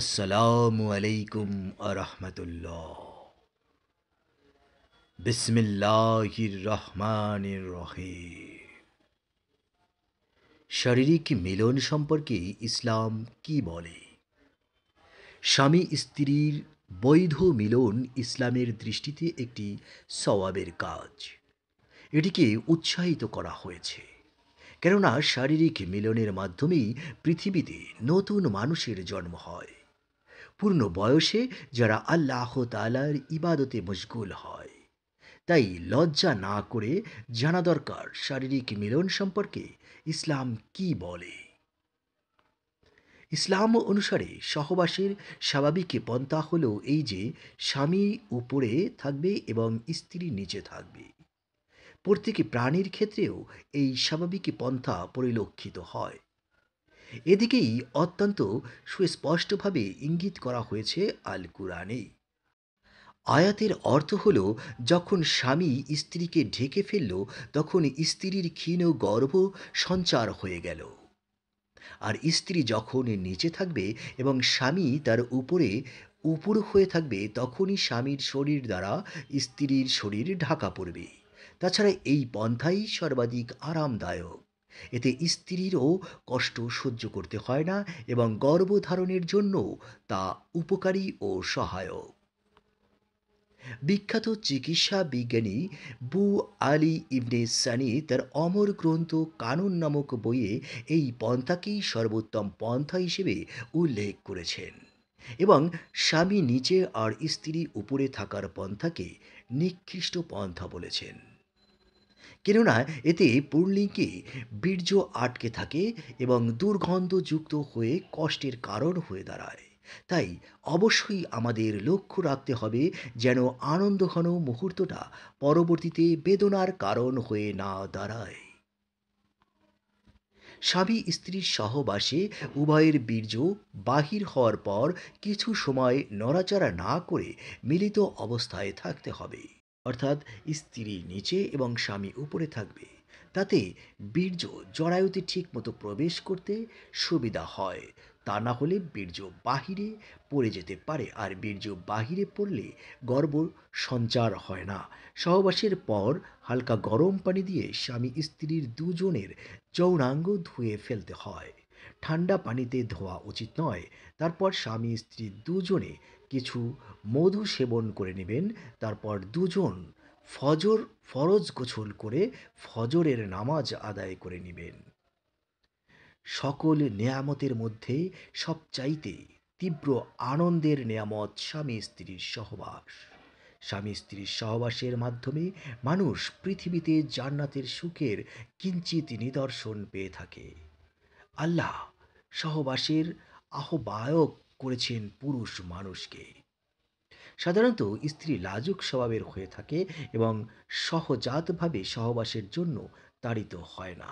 আসসালামু আলাইকুম আরহামতুল্লাহ বিসমিল্লাহির রহমানির রহিম শারীরিক মিলন সম্পর্কে ইসলাম কি বলে স্বামী স্ত্রীর বৈধ মিলন ইসলামের দৃষ্টিতে একটি সওয়াবের কাজ এটিকে উৎসাহিত করা হয়েছে কেননা শারীরিক মিলনের মাধ্যমেই পৃথিবীতে নতুন মানুষের জন্ম হয় পূর্ণ বয়সে যারা আল্লাহ তালার ইবাদতে মশগুল হয় তাই লজ্জা না করে জানা দরকার শারীরিক মিলন সম্পর্কে ইসলাম কি বলে ইসলাম অনুসারে সহবাসের স্বাভাবিক পন্থা হল এই যে স্বামী উপরে থাকবে এবং স্ত্রী নিচে থাকবে প্রত্যেক প্রাণীর ক্ষেত্রেও এই স্বাভাবিক পন্থা পরিলক্ষিত হয় এদিকেই অত্যন্ত সুস্পষ্টভাবে ইঙ্গিত করা হয়েছে আল কুরআনে আয়াতের অর্থ হল যখন স্বামী স্ত্রীকে ঢেকে ফেলল তখন স্ত্রীর ক্ষীণ গর্ভ সঞ্চার হয়ে গেল আর স্ত্রী যখন নিচে থাকবে এবং স্বামী তার উপরে উপর হয়ে থাকবে তখনই স্বামীর শরীর দ্বারা স্ত্রীর শরীর ঢাকা পড়বে তাছাড়া এই পন্থাই সর্বাধিক আরামদায়ক এতে স্ত্রীরও কষ্ট সহ্য করতে হয় না এবং গর্ভধারণের জন্য তা উপকারী ও সহায়ক বিখ্যাত চিকিৎসা বিজ্ঞানী বু আলী ইবনে সানি তার অমর গ্রন্থ কানুন নামক বইয়ে এই পন্থাকেই সর্বোত্তম পন্থা হিসেবে উল্লেখ করেছেন এবং স্বামী নিচে আর স্ত্রী উপরে থাকার পন্থাকে নিকৃষ্ট পন্থা বলেছেন কেননা এতে পূর্ণিকে বীর্য আটকে থাকে এবং দুর্গন্ধযুক্ত হয়ে কষ্টের কারণ হয়ে দাঁড়ায় তাই অবশ্যই আমাদের লক্ষ্য রাখতে হবে যেন আনন্দঘন মুহূর্তটা পরবর্তীতে বেদনার কারণ হয়ে না দাঁড়ায় স্বামী স্ত্রীর সহবাসে উভয়ের বীর্য বাহির হওয়ার পর কিছু সময় নড়াচড়া না করে মিলিত অবস্থায় থাকতে হবে অর্থাৎ স্ত্রী নিচে এবং স্বামী উপরে থাকবে তাতে বীর্য জরায়ুতে ঠিকমতো প্রবেশ করতে সুবিধা হয় তা না হলে বীর্য বাহিরে পড়ে যেতে পারে আর বীর্য বাহিরে পড়লে গর্ব সঞ্চার হয় না সহবাসের পর হালকা গরম পানি দিয়ে স্বামী স্ত্রীর দুজনের যৌনাঙ্গ ধুয়ে ফেলতে হয় ঠান্ডা পানিতে ধোয়া উচিত নয় তারপর স্বামী স্ত্রী দুজনে কিছু মধু সেবন করে নেবেন তারপর দুজন ফজর ফরজ গোছল করে ফজরের নামাজ আদায় করে নেবেন সকল নেয়ামতের মধ্যে সবচাইতে তীব্র আনন্দের নেয়ামত স্বামী স্ত্রীর সহবাস স্বামী স্ত্রীর সহবাসের মাধ্যমে মানুষ পৃথিবীতে জান্নাতের সুখের কিঞ্চিত নিদর্শন পেয়ে থাকে আল্লাহ সহবাসের আহ্বায়ক করেছেন পুরুষ মানুষকে সাধারণত স্ত্রী লাজুক স্বভাবের হয়ে থাকে এবং সহজাতভাবে সহবাসের জন্য তাড়িত হয় না